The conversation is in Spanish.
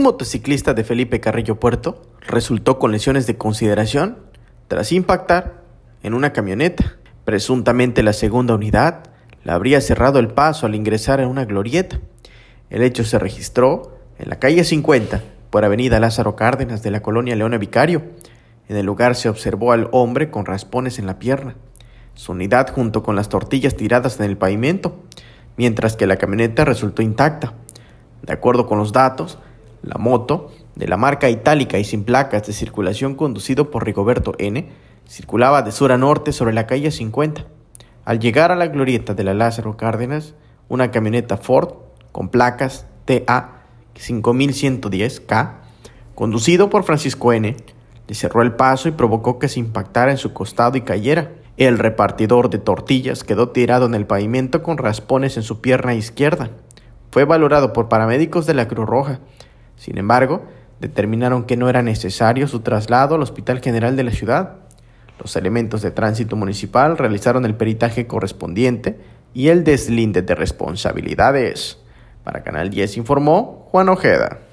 motociclista de Felipe Carrillo Puerto resultó con lesiones de consideración tras impactar en una camioneta. Presuntamente la segunda unidad la habría cerrado el paso al ingresar a una glorieta. El hecho se registró en la calle 50 por Avenida Lázaro Cárdenas de la colonia Leona Vicario. En el lugar se observó al hombre con raspones en la pierna, su unidad junto con las tortillas tiradas en el pavimento, mientras que la camioneta resultó intacta. De acuerdo con los datos, la moto, de la marca itálica y sin placas de circulación conducido por Rigoberto N., circulaba de sur a norte sobre la calle 50. Al llegar a la glorieta de la Lázaro Cárdenas, una camioneta Ford con placas TA 5110K, conducido por Francisco N., le cerró el paso y provocó que se impactara en su costado y cayera. El repartidor de tortillas quedó tirado en el pavimento con raspones en su pierna izquierda. Fue valorado por paramédicos de la Cruz Roja, sin embargo, determinaron que no era necesario su traslado al Hospital General de la ciudad. Los elementos de tránsito municipal realizaron el peritaje correspondiente y el deslinde de responsabilidades. Para Canal 10 informó Juan Ojeda.